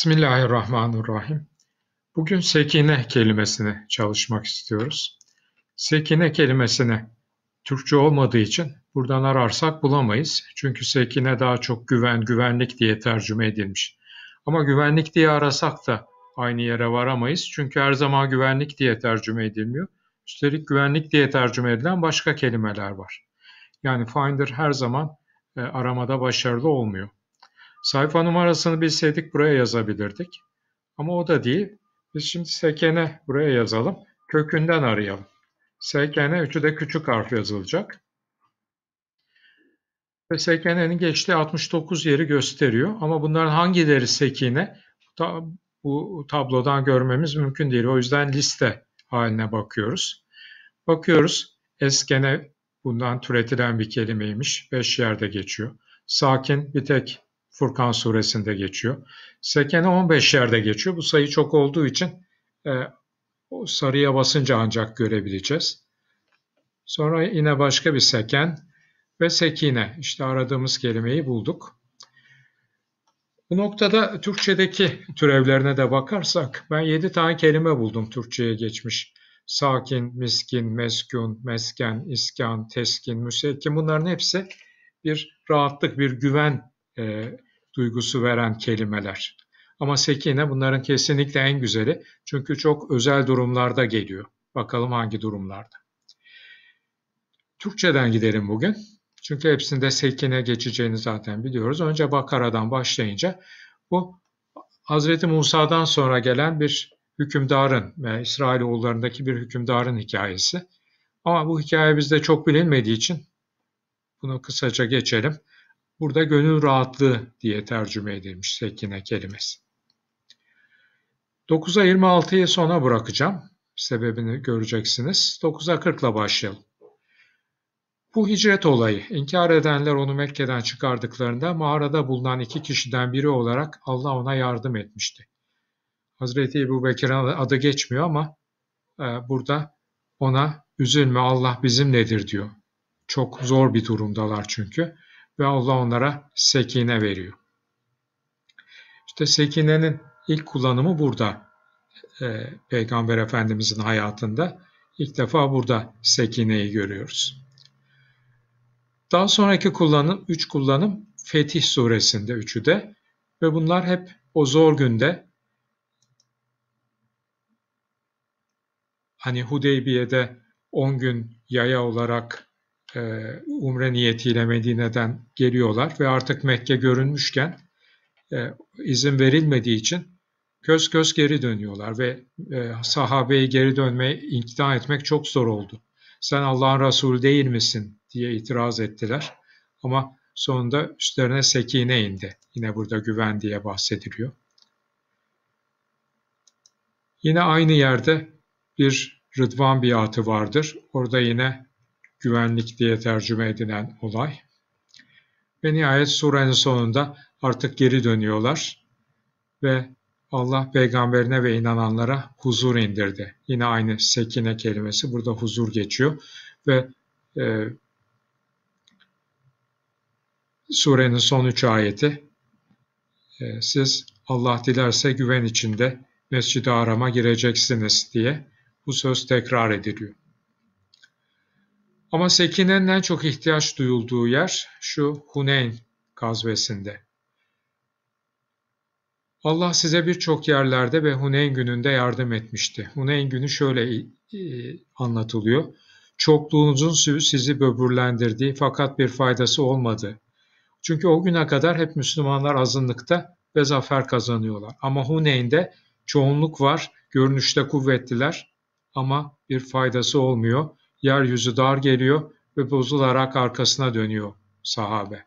Bismillahirrahmanirrahim. Bugün sekine kelimesini çalışmak istiyoruz. Sekine kelimesini Türkçe olmadığı için buradan ararsak bulamayız. Çünkü sekine daha çok güven, güvenlik diye tercüme edilmiş. Ama güvenlik diye arasak da aynı yere varamayız. Çünkü her zaman güvenlik diye tercüme edilmiyor. Üstelik güvenlik diye tercüme edilen başka kelimeler var. Yani finder her zaman e, aramada başarılı olmuyor. Sayfa numarasını bilseydik buraya yazabilirdik. Ama o da değil. Biz şimdi sekene buraya yazalım. Kökünden arayalım. Sekene 3'ü de küçük harf yazılacak. Ve sekenenin geçtiği 69 yeri gösteriyor. Ama bunların hangileri sekine bu tablodan görmemiz mümkün değil. O yüzden liste haline bakıyoruz. Bakıyoruz eskene bundan türetilen bir kelimeymiş. Beş yerde geçiyor. Sakin bir tek Furkan suresinde geçiyor. Sekene 15 yerde geçiyor. Bu sayı çok olduğu için e, sarıya basınca ancak görebileceğiz. Sonra yine başka bir seken ve sekine. İşte aradığımız kelimeyi bulduk. Bu noktada Türkçedeki türevlerine de bakarsak ben 7 tane kelime buldum Türkçe'ye geçmiş. Sakin, miskin, meskun, mesken, iskan, teskin, müsekkin bunların hepsi bir rahatlık, bir güven e, duygusu veren kelimeler. Ama sekine bunların kesinlikle en güzeli. Çünkü çok özel durumlarda geliyor. Bakalım hangi durumlarda. Türkçeden gidelim bugün. Çünkü hepsinde sekine geçeceğini zaten biliyoruz. Önce Bakara'dan başlayınca bu Hz. Musa'dan sonra gelen bir hükümdarın ve oğullarındaki bir hükümdarın hikayesi. Ama bu hikaye bizde çok bilinmediği için bunu kısaca geçelim. Burada gönül rahatlığı diye tercüme edilmiş sekine kelimesi. 9'a 26'yı sona bırakacağım. Sebebini göreceksiniz. 9'a 40'la başlayalım. Bu hicret olayı, inkar edenler onu Mekke'den çıkardıklarında mağarada bulunan iki kişiden biri olarak Allah ona yardım etmişti. Hazreti Ebu Bekir'in adı geçmiyor ama e, burada ona üzülme Allah bizim nedir diyor. Çok zor bir durumdalar çünkü ve Allah onlara sekine veriyor. İşte sekinenin ilk kullanımı burada. Ee, Peygamber Efendimizin hayatında ilk defa burada sekineyi görüyoruz. Daha sonraki kullanım, üç kullanım Fetih suresinde üçü de ve bunlar hep o zor günde hani Hudeybiye'de 10 gün yaya olarak e, umre niyetiyle Medine'den geliyorlar ve artık Mekke görünmüşken e, izin verilmediği için köz köz geri dönüyorlar ve e, sahabeyi geri dönmeye ikna etmek çok zor oldu. Sen Allah'ın Resulü değil misin diye itiraz ettiler ama sonunda üstlerine sekine indi. Yine burada güven diye bahsediliyor. Yine aynı yerde bir Rıdvan biatı vardır. Orada yine güvenlik diye tercüme edilen olay. Ve nihayet surenin sonunda artık geri dönüyorlar ve Allah peygamberine ve inananlara huzur indirdi. Yine aynı sekine kelimesi burada huzur geçiyor ve e, surenin son üç ayeti e, siz Allah dilerse güven içinde mescid-i arama gireceksiniz diye bu söz tekrar ediliyor. Ama Sekine'nin en çok ihtiyaç duyulduğu yer şu Huneyn gazvesinde. Allah size birçok yerlerde ve Huneyn gününde yardım etmişti. Huneyn günü şöyle e, anlatılıyor. Çokluğunuzun sizi böbürlendirdiği fakat bir faydası olmadı. Çünkü o güne kadar hep Müslümanlar azınlıkta ve zafer kazanıyorlar. Ama Huneyn'de çoğunluk var, görünüşte kuvvetliler ama bir faydası olmuyor. Yeryüzü dar geliyor ve bozularak arkasına dönüyor sahabe.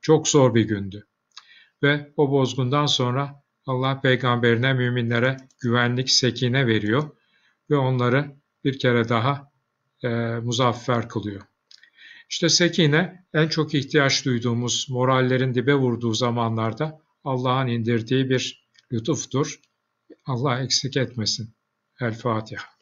Çok zor bir gündü. Ve o bozgundan sonra Allah peygamberine müminlere güvenlik sekine veriyor ve onları bir kere daha e, muzaffer kılıyor. İşte sekine en çok ihtiyaç duyduğumuz morallerin dibe vurduğu zamanlarda Allah'ın indirdiği bir lütuftur. Allah eksik etmesin. El Fatiha.